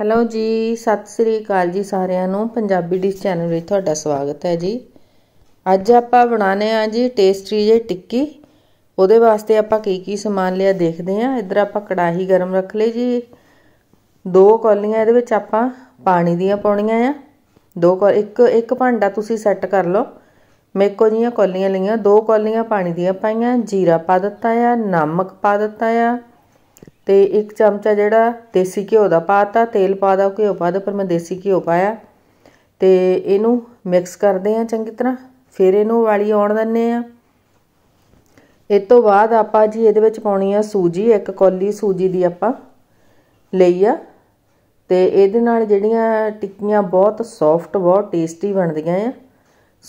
hello ਜੀ ਸਤਿ ਸ੍ਰੀ ਅਕਾਲ ਜੀ ਸਾਰਿਆਂ ਨੂੰ ਪੰਜਾਬੀ ਡਿਸ਼ ਚੈਨਲ ਵਿੱਚ ਤੁਹਾਡਾ ਸਵਾਗਤ ਹੈ ਜੀ ਅੱਜ ਆਪਾਂ ਬਣਾਣੇ ਆ ਜੀ ਟੇਸਟੀ ਜੇ ਟਿੱਕੀ ਉਹਦੇ ਵਾਸਤੇ ਆਪਾਂ ਕੀ ਕੀ ਸਮਾਨ ਲਿਆ ਦੇਖਦੇ ਆ ਇੱਧਰ ਆਪਾਂ ਕੜਾਹੀ ਗਰਮ ਰੱਖ ਲਈ ਜੀ ਦੋ ਕੌਲੀਆਂ ਇਹਦੇ ਵਿੱਚ ਆਪਾਂ ਪਾਣੀ ਦੀਆਂ ਪਾਉਣੀਆਂ ਆ ਦੋ ਇੱਕ ਇੱਕ ਭਾਂਡਾ ਤੁਸੀਂ ਸੈੱਟ ਕਰ ਲਓ ਮੇਰੇ ਕੋ ਜੀਆਂ ਕੌਲੀਆਂ ਲਈਆਂ ਦੋ ਕੌਲੀਆਂ ਪਾਣੀ ਦੀਆਂ ਪਾਈਆਂ ਜੀਰਾ ਪਾ ਦਿੱਤਾ ਆ ਨਮਕ ਪਾ ਦਿੱਤਾ ਆ ਤੇ ਇੱਕ ਚਮਚਾ ਜਿਹੜਾ ਦੇਸੀ ਘਿਓ ਦਾ ਪਾਤਾ ਤੇਲ ਪਾਦਾ ਘਿਓ ਪਾਦਾ ਪਰ ਮੈਂ ਦੇਸੀ ਘਿਓ ਪਾਇਆ ਤੇ ਇਹਨੂੰ ਮਿਕਸ ਕਰਦੇ ਆ ਚੰਗੀ ਤਰ੍ਹਾਂ ਫਿਰ ਇਹਨੂੰ ਵਾਲੀ ਆਉਣ ਦਿੰਨੇ ਆ ਇਸ ਤੋਂ ਬਾਅਦ ਆਪਾਂ ਜੀ ਇਹਦੇ ਵਿੱਚ ਪਾਉਣੀ ਆ ਸੂਜੀ ਇੱਕ ਕੌਲੀ ਸੂਜੀ ਦੀ ਆਪਾਂ ਲਈ ਆ ਤੇ ਇਹਦੇ ਨਾਲ ਜਿਹੜੀਆਂ ਟਿੱਕੀਆਂ ਬਹੁਤ ਸੌਫਟ ਬਹੁਤ ਟੇਸਟੀ ਬਣਦੀਆਂ ਆ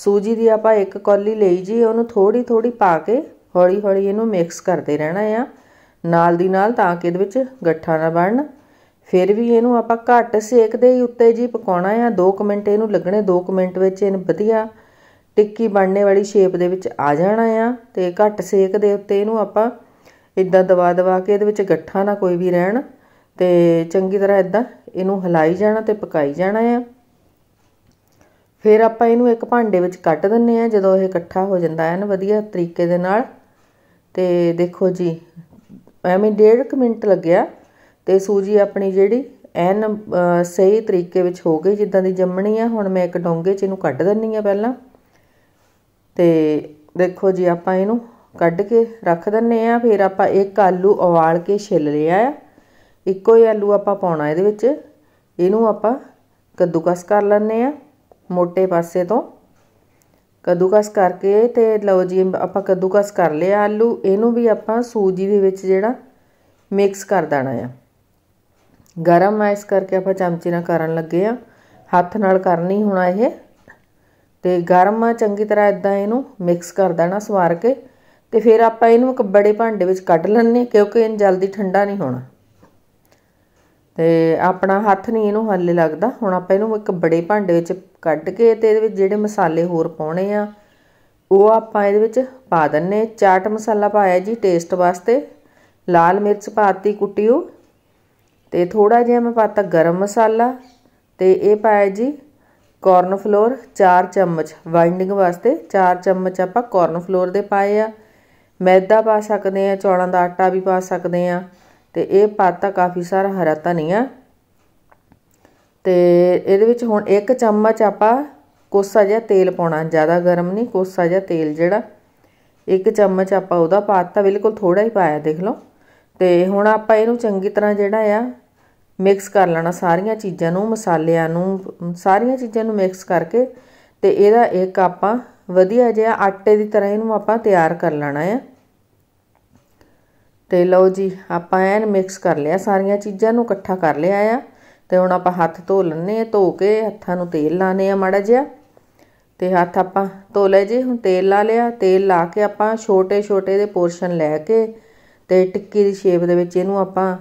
ਸੂਜੀ ਦੀ ਆਪਾਂ ਇੱਕ ਕੌਲੀ ਲਈ ਜੀ ਉਹਨੂੰ ਥੋੜੀ ਥੋੜੀ ਪਾ ਕੇ ਹੌਲੀ ਹੌਲੀ ਇਹਨੂੰ ਮਿਕਸ ਕਰਦੇ ਰਹਿਣਾ ਆ ਨਾਲ ਦੀ ਨਾਲ ਤਾਂ ਕਿ ਇਹਦੇ ਵਿੱਚ ਗੱਠਾ ਨਾ ਬਣਨ ਫਿਰ ਵੀ ਇਹਨੂੰ ਆਪਾਂ ਘੱਟ ਸੇਕ ਦੇ ਹੀ ਉੱਤੇ ਜੀ ਪਕਾਉਣਾ ਆ 2 ਮਿੰਟ ਇਹਨੂੰ ਲੱਗਣੇ 2 ਮਿੰਟ ਵਿੱਚ ਇਹਨੂੰ ਵਧੀਆ ਟਿੱਕੀ ਬਣਨੇ ਵਾਲੀ ਸ਼ੇਪ ਦੇ ਵਿੱਚ ਆ ਜਾਣਾ ਆ ਤੇ ਘੱਟ ਸੇਕ ਦੇ ਉੱਤੇ ਇਹਨੂੰ ਆਪਾਂ ਇਦਾਂ ਦਵਾ ਦਵਾ ਕੇ ਇਹਦੇ ਵਿੱਚ ਗੱਠਾ ਨਾ ਕੋਈ ਵੀ ਰਹਿਣ ਤੇ ਚੰਗੀ ਤਰ੍ਹਾਂ ਇਦਾਂ ਇਹਨੂੰ ਹਲਾਈ ਜਾਣਾ ਤੇ ਪਕਾਈ ਜਾਣਾ ਆ ਫਿਰ ਆਪਾਂ ਇਹਨੂੰ ਇੱਕ ਭਾਂਡੇ ਵਿੱਚ ਕੱਟ ਦਿੰਨੇ ਆ ਜਦੋਂ ਇਹ ਇਕੱਠਾ ਹੋ ਜਾਂਦਾ ਹੈ ਨਾ ਵਧੀਆ ਤਰੀਕੇ ਦੇ ਨਾਲ ਤੇ ਦੇਖੋ ਜੀ ਐਵੇਂ ਡੇਢ ਕੁ ਮਿੰਟ ਲੱਗਿਆ ਤੇ ਸੂਜੀ ਆਪਣੀ ਜਿਹੜੀ ਐਨ ਸਹੀ ਤਰੀਕੇ ਵਿੱਚ ਹੋ ਗਈ ਜਿੱਦਾਂ ਦੀ ਜੰਮਣੀ ਆ ਹੁਣ ਮੈਂ ਇੱਕ ਡੋਂਗੇ 'ਚ ਇਹਨੂੰ ਕੱਢ ਦਿੰਨੀ ਆ ਪਹਿਲਾਂ ਤੇ ਦੇਖੋ ਜੀ ਆਪਾਂ ਇਹਨੂੰ ਕੱਢ ਕੇ ਰੱਖ ਦਿੰਨੇ ਆ ਫਿਰ ਆਪਾਂ ਇੱਕ ਆਲੂ ਉਵਾਲ ਕੇ ਛਿੱਲ ਲਿਆ ਆ ਇੱਕੋ ਹੀ ਆਲੂ ਆਪਾਂ ਪਾਉਣਾ ਇਹਦੇ ਵਿੱਚ ਇਹਨੂੰ ਆਪਾਂ ਕੱਦੂਕਸ ਕਰ ਲੈਣੇ ਆ ਮੋٹے ਪਾਸੇ ਤੋਂ ਕੱਦੂਕਸ ਕਰਕੇ ਤੇ ਲਓ ਜੀ ਆਪਾਂ ਕੱਦੂਕਸ ਕਰ ਲਿਆ ਆਲੂ ਇਹਨੂੰ ਵੀ ਆਪਾਂ ਸੂਜੀ ਦੇ ਵਿੱਚ ਜਿਹੜਾ ਮਿਕਸ ਕਰ ਦੇਣਾ ਆ ਗਰਮ ਆ ਕਰਕੇ ਆਪਾਂ ਚਮਚੇ ਨਾਲ ਕਰਨ ਲੱਗੇ ਆ ਹੱਥ ਨਾਲ ਕਰਨੀ ਹੋਣਾ ਇਹ ਤੇ ਗਰਮ ਆ ਚੰਗੀ ਤਰ੍ਹਾਂ ਇਦਾਂ ਇਹਨੂੰ ਮਿਕਸ ਕਰ ਦੇਣਾ ਸਵਾਰ ਕੇ ਤੇ ਫਿਰ ਆਪਾਂ ਇਹਨੂੰ ਇੱਕ ਬੜੇ ਭਾਂਡੇ ਵਿੱਚ ਕੱਢ ਲੈਣੇ ਕਿਉਂਕਿ ਇਹ ਜਲਦੀ ਠੰਡਾ ਨਹੀਂ ਹੋਣਾ ਤੇ ਆਪਣਾ ਹੱਥ ਨਹੀਂ ਇਹਨੂੰ ਹੱਲੇ ਲੱਗਦਾ ਹੁਣ ਆਪਾਂ ਇਹਨੂੰ ਇੱਕ ਬੜੇ ਭਾਂਡੇ ਵਿੱਚ ਕੱਢ ਕੇ ਤੇ ਇਹਦੇ ਵਿੱਚ ਜਿਹੜੇ ਮਸਾਲੇ ਹੋਰ ਪਾਉਣੇ ਆ ਉਹ ਆਪਾਂ ਇਹਦੇ ਵਿੱਚ ਪਾ ਦਿੰਨੇ ਚਾਟ ਮਸਾਲਾ ਪਾਇਆ ਜੀ ਟੇਸਟ ਵਾਸਤੇ ਲਾਲ ਮਿਰਚ ਪਾਤੀ ਕੁੱਟਿਓ ਤੇ ਥੋੜਾ ਜਿਹਾ ਮੈਂ ਪਾਤਾ ਗਰਮ ਮਸਾਲਾ ਤੇ ਇਹ ਪਾਇਆ ਜੀ ਕੌਰਨ ਫਲੋਰ 4 ਚਮਚ ਵਾਈਂਡਿੰਗ ਵਾਸਤੇ 4 ਚਮਚ ਆਪਾਂ ਕੌਰਨ ਫਲੋਰ ਦੇ ਪਾਏ ਆ ਮੈਦਾ ਪਾ ਸਕਦੇ ਆ ਚੌਲਾਂ ਦਾ ਆਟਾ ਵੀ ਪਾ ਸਕਦੇ ਆ ਤੇ ਇਹ ਪਾਤਾ ਕਾਫੀ ਸਾਰਾ ਹਰਾ ਧਨੀਆ ਤੇ ਇਹਦੇ ਵਿੱਚ ਹੁਣ ਇੱਕ ਚਮਚ ਆਪਾਂ ਕੋਸਾ ਜਿਹਾ ਤੇਲ ਪਾਉਣਾ ਜ਼ਿਆਦਾ ਗਰਮ ਨਹੀਂ ਕੋਸਾ ਜਿਹਾ ਤੇਲ ਜਿਹੜਾ ਇੱਕ ਚਮਚ ਆਪਾਂ ਉਹਦਾ ਪਾਤਾ ਬਿਲਕੁਲ ਥੋੜਾ ਹੀ ਪਾਇਆ ਦੇਖ ਲਓ ਤੇ ਹੁਣ ਆਪਾਂ ਇਹਨੂੰ ਚੰਗੀ ਤਰ੍ਹਾਂ ਜਿਹੜਾ ਆ ਮਿਕਸ ਕਰ ਲੈਣਾ ਸਾਰੀਆਂ ਚੀਜ਼ਾਂ ਨੂੰ ਮਸਾਲਿਆਂ ਨੂੰ ਸਾਰੀਆਂ ਚੀਜ਼ਾਂ ਨੂੰ ਮਿਕਸ ਕਰਕੇ ਤੇ ਇਹਦਾ ਇੱਕ ਆਪਾਂ ਵਧੀਆ ਜਿਹਾ ਆਟੇ ਦੀ ਤਰ੍ਹਾਂ ਇਹਨੂੰ ਆਪਾਂ ਤਿਆਰ ਕਰ ਲੈਣਾ ਆ ਤੇ ਲਓ ਜੀ ਆਪਾਂ ਐਨ ਮਿਕਸ ਕਰ ਲਿਆ ਸਾਰੀਆਂ ਚੀਜ਼ਾਂ ਨੂੰ ਇਕੱਠਾ ਕਰ ਲਿਆ ਆ ਤੇ ਹੁਣ ਆਪਾਂ ਹੱਥ ਧੋ ਲੈਣੇ ਆ ਧੋ ਕੇ ਹੱਥਾਂ ਨੂੰ ਤੇਲ ਲਾਣੇ ਆ ਮੜਾ ਜਿਆ ਤੇ ਹੱਥ ਆਪਾਂ ਧੋ ਲੈ ਜੀ ਹੁਣ ਤੇਲ ਲਾ ਲਿਆ ਤੇਲ ਲਾ ਕੇ ਆਪਾਂ ਛੋਟੇ ਛੋਟੇ ਦੇ ਪੋਰਸ਼ਨ ਲੈ ਕੇ ਤੇ ਟਿੱਕੀ ਦੀ ਸ਼ੇਪ ਦੇ ਵਿੱਚ ਇਹਨੂੰ ਆਪਾਂ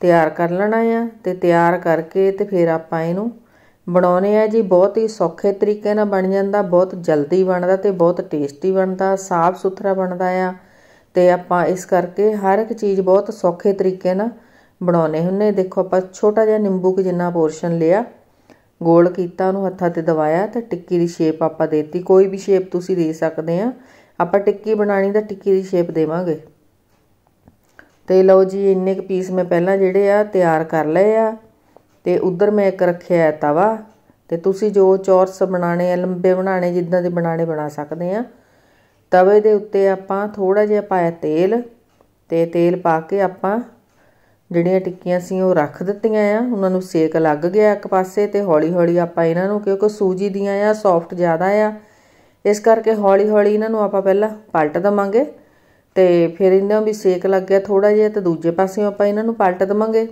ਤਿਆਰ ਕਰ ਲੈਣਾ ਆ ਤੇ ਤਿਆਰ ਕਰਕੇ ਤੇ ਫਿਰ ਆਪਾਂ ਇਹਨੂੰ ਬਣਾਉਨੇ ਆ ਜੀ ਬਹੁਤ ਹੀ ਸੌਖੇ ਤਰੀਕੇ ਨਾਲ ਬਣ ਜਾਂਦਾ ਬਹੁਤ ਜਲਦੀ ਬਣਦਾ ਤੇ ਬਹੁਤ ਟੇਸਟੀ ਬਣਦਾ ਸਾਫ਼ ਸੁਥਰਾ ਬਣਦਾ ਆ ਤੇ ਆਪਾਂ ਇਸ ਕਰਕੇ ਹਰ ਇੱਕ ਚੀਜ਼ ਬਹੁਤ ਸੌਖੇ ਤਰੀਕੇ ਨਾਲ ਬਣਾਉਨੇ ਹੁੰਨੇ ਦੇਖੋ ਆਪਾਂ ਛੋਟਾ ਜਿਹਾ ਨਿੰਬੂ ਕਿ ਜਿੰਨਾ ਪੋਰਸ਼ਨ ਲਿਆ ਗੋਲ ਕੀਤਾ ਉਹਨੂੰ ਹੱਥਾਂ ਤੇ ਦਬਾਇਆ ਤੇ ਟਿੱਕੀ ਦੀ ਸ਼ੇਪ ਆਪਾਂ ਦੇਤੀ ਕੋਈ ਵੀ ਸ਼ੇਪ ਤੁਸੀਂ ਦੇ ਸਕਦੇ ਆ ਆਪਾਂ ਟਿੱਕੀ ਬਣਾਣੀ ਤਾਂ ਟਿੱਕੀ ਦੀ ਸ਼ੇਪ ਦੇਵਾਂਗੇ ਤੇ ਲਓ ਜੀ ਇੰਨੇ ਕ ਪੀਸ ਮੈਂ ਪਹਿਲਾਂ ਜਿਹੜੇ ਆ ਤਿਆਰ ਕਰ ਲਏ ਆ ਤੇ ਉਧਰ ਮੈਂ ਇੱਕ ਰੱਖਿਆ ਤਵਾ ਤੇ ਤੁਸੀਂ ਜੋ ਚੌਰਸ ਬਣਾਣੇ ਆ ਲੰਬੇ ਬਣਾਣੇ ਜਿੱਦਾਂ ਦੇ ਬਣਾਣੇ ਬਣਾ ਸਕਦੇ ਆ ਤਵੇ ਦੇ ਉੱਤੇ ਆਪਾਂ ਥੋੜਾ ਜਿਹਾ ਪਾਇਆ ਤੇਲ ਤੇ ਤੇਲ ਪਾ ਕੇ ਆਪਾਂ ਜਿਹੜੀਆਂ ਟਿੱਕੀਆਂ ਸੀ ਉਹ ਰੱਖ ਦਿੱਤੀਆਂ ਆ ਉਹਨਾਂ ਨੂੰ ਸੇਕ ਲੱਗ ਗਿਆ ਇੱਕ ਪਾਸੇ ਤੇ ਹੌਲੀ-ਹੌਲੀ ਆਪਾਂ ਇਹਨਾਂ ਨੂੰ ਕਿਉਂਕਿ ਸੂਜੀ ਦੀਆਂ ਆ ਸੌਫਟ ਜ਼ਿਆਦਾ ਆ ਇਸ ਕਰਕੇ ਹੌਲੀ-ਹੌਲੀ ਇਹਨਾਂ ਨੂੰ ਆਪਾਂ ਪਹਿਲਾਂ ਪਲਟ ਦਵਾਂਗੇ ਤੇ ਫਿਰ ਇਹਨਾਂ ਵੀ ਸੇਕ ਲੱਗ ਗਿਆ ਥੋੜਾ ਜਿਹਾ ਤੇ ਦੂਜੇ ਪਾਸਿਓਂ ਆਪਾਂ ਇਹਨਾਂ ਨੂੰ ਪਲਟ ਦਵਾਂਗੇ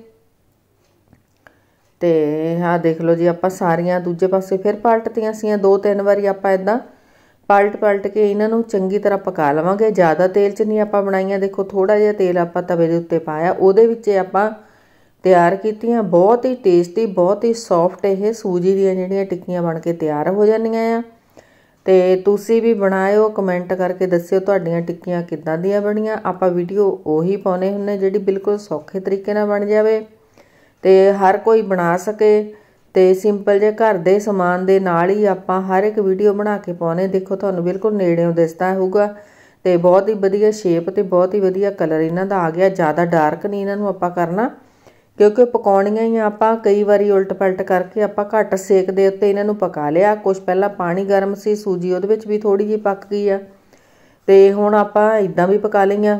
ਤੇ ਆਹ ਦੇਖ ਲਓ ਜੀ ਆਪਾਂ ਸਾਰੀਆਂ ਦੂਜੇ ਪਾਸੇ ਫਿਰ ਪਲਟਤੀਆਂ ਸੀਆਂ ਦੋ ਤਿੰਨ ਵਾਰੀ ਆਪਾਂ ਇਦਾਂ ਪਲਟ ਪਲਟ ਕੇ ਇਹਨਾਂ ਨੂੰ ਚੰਗੀ ਤਰ੍ਹਾਂ ਪਕਾ ਲਵਾਂਗੇ ਜ਼ਿਆਦਾ ਤੇਲ 'ਚ ਨਹੀਂ ਆਪਾਂ ਬਣਾਈਆਂ ਦੇਖੋ ਥੋੜਾ ਜਿਹਾ ਤੇਲ ਆਪਾਂ ਤਵੇ ਦੇ ਉੱਤੇ ਪਾਇਆ ਉਹਦੇ ਵਿੱਚ ਆਪਾਂ ਤਿਆਰ ਕੀਤੀਆਂ ਬਹੁਤ ਹੀ ਟੇਸਟੀ ਬਹੁਤ ਹੀ ਸੌਫਟ ਇਹ ਸੂਜੀ ਦੀਆਂ ਜਿਹੜੀਆਂ ਟਿੱਕੀਆਂ ਬਣ ਕੇ ਤਿਆਰ ਹੋ ਜਾਂਦੀਆਂ ਆ ਤੇ ਤੁਸੀਂ ਵੀ ਬਣਾਇਓ ਕਮੈਂਟ ਕਰਕੇ ਦੱਸਿਓ ਤੁਹਾਡੀਆਂ ਟਿੱਕੀਆਂ ਕਿੱਦਾਂ ਦੀਆਂ ਬਣੀਆਂ ਆਪਾਂ ਵੀਡੀਓ ਉਹੀ ਪਾਉਨੇ ਹੁੰਨੇ ਜਿਹੜੀ ਬਿਲਕੁਲ ਸੌਖੇ ਤਰੀਕੇ ਨਾਲ ਬਣ ਜਾਵੇ ਤੇ ਹਰ ਕੋਈ ਬਣਾ ਸਕੇ ਤੇ ਸਿੰਪਲ ਜੇ ਘਰ ਦੇ ਸਮਾਨ ਦੇ ਨਾਲ ਹੀ ਆਪਾਂ ਹਰ ਇੱਕ ਵੀਡੀਓ ਬਣਾ ਕੇ ਪਾਉਨੇ ਦੇਖੋ ਤੁਹਾਨੂੰ ਬਿਲਕੁਲ ਨੇੜਿਓਂ ਦਿਸਦਾ ਹੋਊਗਾ ਤੇ ਬਹੁਤ ਹੀ ਵਧੀਆ ਸ਼ੇਪ ਤੇ ਬਹੁਤ ਹੀ ਵਧੀਆ ਕਲਰ ਇਹਨਾਂ ਦਾ ਆ ਗਿਆ ਜ਼ਿਆਦਾ ਡਾਰਕ ਨਹੀਂ ਇਹਨਾਂ ਨੂੰ ਆਪਾਂ ਕਰਨਾ ਕਿਉਂਕਿ ਪਕਾਉਣੀਆਂ ਹੀ ਆਪਾਂ ਕਈ ਵਾਰੀ ਉਲਟ ਪਲਟ ਕਰਕੇ ਆਪਾਂ ਘੱਟ ਸੇਕ ਦੇ ਉੱਤੇ ਇਹਨਾਂ ਨੂੰ ਪਕਾ ਲਿਆ ਕੁਝ ਪਹਿਲਾਂ ਪਾਣੀ ਗਰਮ ਸੀ ਸੂਜੀ ਉਹਦੇ ਵਿੱਚ ਵੀ ਥੋੜੀ ਜਿਹੀ ਪੱਕ ਗਈ ਆ ਤੇ ਹੁਣ ਆਪਾਂ ਇਦਾਂ ਵੀ ਪਕਾ ਲਈਆਂ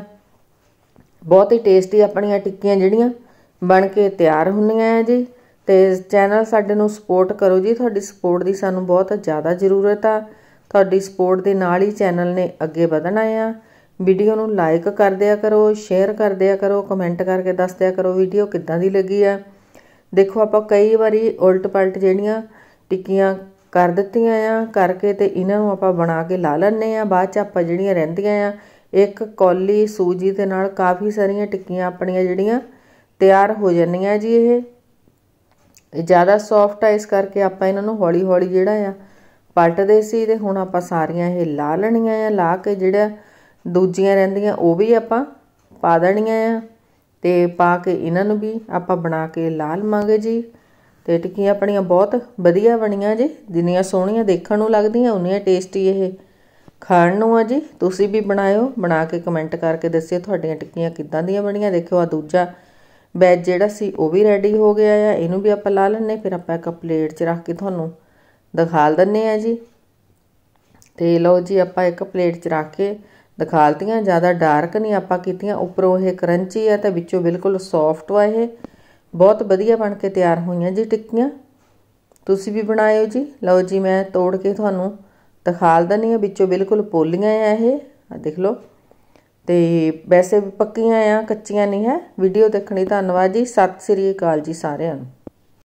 ਬਹੁਤ ਹੀ ਟੇਸਟੀ ਆਪਣੀਆਂ ਟਿੱਕੀਆਂ ਜਿਹੜੀਆਂ ਬਣ ਕੇ ਤਿਆਰ ਹੁੰਦੀਆਂ ਆ ਜੀ ਤੇ ਚੈਨਲ ਸਾਡੇ ਨੂੰ ਸਪੋਰਟ ਕਰੋ ਜੀ ਤੁਹਾਡੀ ਸਪੋਰਟ ਦੀ ਸਾਨੂੰ ਬਹੁਤ ਜ਼ਿਆਦਾ ਜ਼ਰੂਰਤ ਆ ਤੁਹਾਡੀ ਸਪੋਰਟ ਦੇ ਨਾਲ ਹੀ ਚੈਨਲ ਨੇ ਅੱਗੇ ਵਧਣਾ ਆ ਵੀਡੀਓ ਨੂੰ ਲਾਈਕ ਕਰ ਦਿਆ ਕਰੋ ਸ਼ੇਅਰ ਕਰ ਦਿਆ ਕਰੋ ਕਮੈਂਟ ਕਰਕੇ ਦੱਸ ਦਿਆ ਕਰੋ ਵੀਡੀਓ ਕਿੱਦਾਂ ਦੀ ਲੱਗੀ ਆ ਦੇਖੋ ਆਪਾਂ ਕਈ ਵਾਰੀ ਉਲਟ ਪਲਟ ਜਿਹੜੀਆਂ ਟਿੱਕੀਆਂ ਕਰ ਦਿੱਤੀਆਂ ਆ ਕਰਕੇ ਤੇ ਇਹਨਾਂ ਨੂੰ ਆਪਾਂ ਬਣਾ ਕੇ ਲਾ ਲੈਣੇ ਆ ਬਾਅਦ ਚ ਆਪਾਂ ਜਿਹੜੀਆਂ ਰਹਿੰਦੀਆਂ ਆ ਇੱਕ ਕੌਲੀ ਸੂਜੀ ਦੇ ਨਾਲ ਕਾਫੀ ਸਾਰੀਆਂ ਟਿੱਕੀਆਂ ਆਪਣੀਆਂ ਜਿਹੜੀਆਂ ਤਿਆਰ ਹੋ ਜਾਂਦੀਆਂ ਜੀ ਇਹ ਇਹ ਜ਼ਿਆਦਾ ਸੌਫਟ ਆ ਇਸ ਕਰਕੇ ਆਪਾਂ ਇਹਨਾਂ ਨੂੰ ਹੌਲੀ ਹੌਲੀ ਜਿਹੜਾ ਆ ਪੱਟਦੇ ਸੀ ਤੇ ਹੁਣ ਆਪਾਂ ਸਾਰੀਆਂ ਇਹ ਲਾ ਲੈਣੀਆਂ ਆ ਲਾ ਕੇ ਜਿਹੜਾ ਦੂਜੀਆਂ ਰਹਿੰਦੀਆਂ ਉਹ ਵੀ ਆਪਾਂ ਪਾ ਦੇਣੀਆਂ ਆ ਤੇ ਪਾ ਕੇ ਇਹਨਾਂ ਨੂੰ ਵੀ ਆਪਾਂ ਬਣਾ ਕੇ ਲਾਲ ਮੰਗੇ ਜੀ ਤੇ ਟਿੱਕੀਆਂ ਆਪਣੀਆਂ ਬਹੁਤ ਵਧੀਆ ਬਣੀਆਂ ਜੀ ਜਿੰਨੀਆਂ ਸੋਹਣੀਆਂ ਦੇਖਣ ਨੂੰ ਲੱਗਦੀਆਂ ਉਹਨੀਆਂ ਟੇਸਟੀ ਇਹ ਖਾਣ ਨੂੰ ਆ ਜੀ ਤੁਸੀਂ ਵੀ ਬਣਾਇਓ ਬਣਾ ਕੇ ਕਮੈਂਟ ਕਰਕੇ ਦੱਸਿਓ ਤੁਹਾਡੀਆਂ ਟਿੱਕੀਆਂ ਕਿੱਦਾਂ ਦੀਆਂ ਬਣੀਆਂ ਦੇਖਿਓ ਆ ਦੂਜਾ ਵੈਜ ਜਿਹੜਾ ਸੀ ਉਹ ਵੀ ਰੈਡੀ ਹੋ ਗਿਆ ਆ ਇਹਨੂੰ ਵੀ ਆਪਾਂ ਲਾ ਲੈਣੇ ਫਿਰ ਆਪਾਂ ਇੱਕ ਪਲੇਟ 'ਚ ਰੱਖ ਕੇ ਤੁਹਾਨੂੰ ਦਿਖਾ ਦਿੰਨੇ ਆ ਜੀ ਤੇ ਲਓ ਜੀ ਆਪਾਂ ਇੱਕ ਪਲੇਟ 'ਚ ਰੱਖ ਕੇ ਦਿਖਾਲਤੀਆਂ ਜ਼ਿਆਦਾ ਡਾਰਕ ਨਹੀਂ ਆਪਾਂ ਕੀਤੀਆਂ ਉੱਪਰੋਂ ਇਹ ਕਰੰਚੀ ਆ ਤੇ ਵਿੱਚੋਂ ਬਿਲਕੁਲ ਸੌਫਟ ਵਾ ਇਹ ਬਹੁਤ ਵਧੀਆ ਬਣ ਕੇ ਤਿਆਰ ਹੋਈਆਂ ਜੀ ਟਿੱਕੀਆਂ ਤੁਸੀਂ ਵੀ ਬਣਾਇਓ ਜੀ ਲਓ ਜੀ ਮੈਂ ਤੋੜ ਕੇ ਤੁਹਾਨੂੰ ਦਿਖਾਲ ਦਨੀ ਆ ਵਿੱਚੋਂ ਬਿਲਕੁਲ ਪੋਲੀਆਂ ਆ ਇਹ ਆ ਦੇਖ ਲਓ ਤੇ ਵੈਸੇ ਪੱਕੀਆਂ ਆ ਕੱਚੀਆਂ ਨਹੀਂ ਹੈ ਵੀਡੀਓ ਦੇਖਣ ਲਈ ਧੰਨਵਾਦ ਜੀ ਸਤਿ ਸ੍ਰੀ ਅਕਾਲ ਜੀ ਸਾਰਿਆਂ ਨੂੰ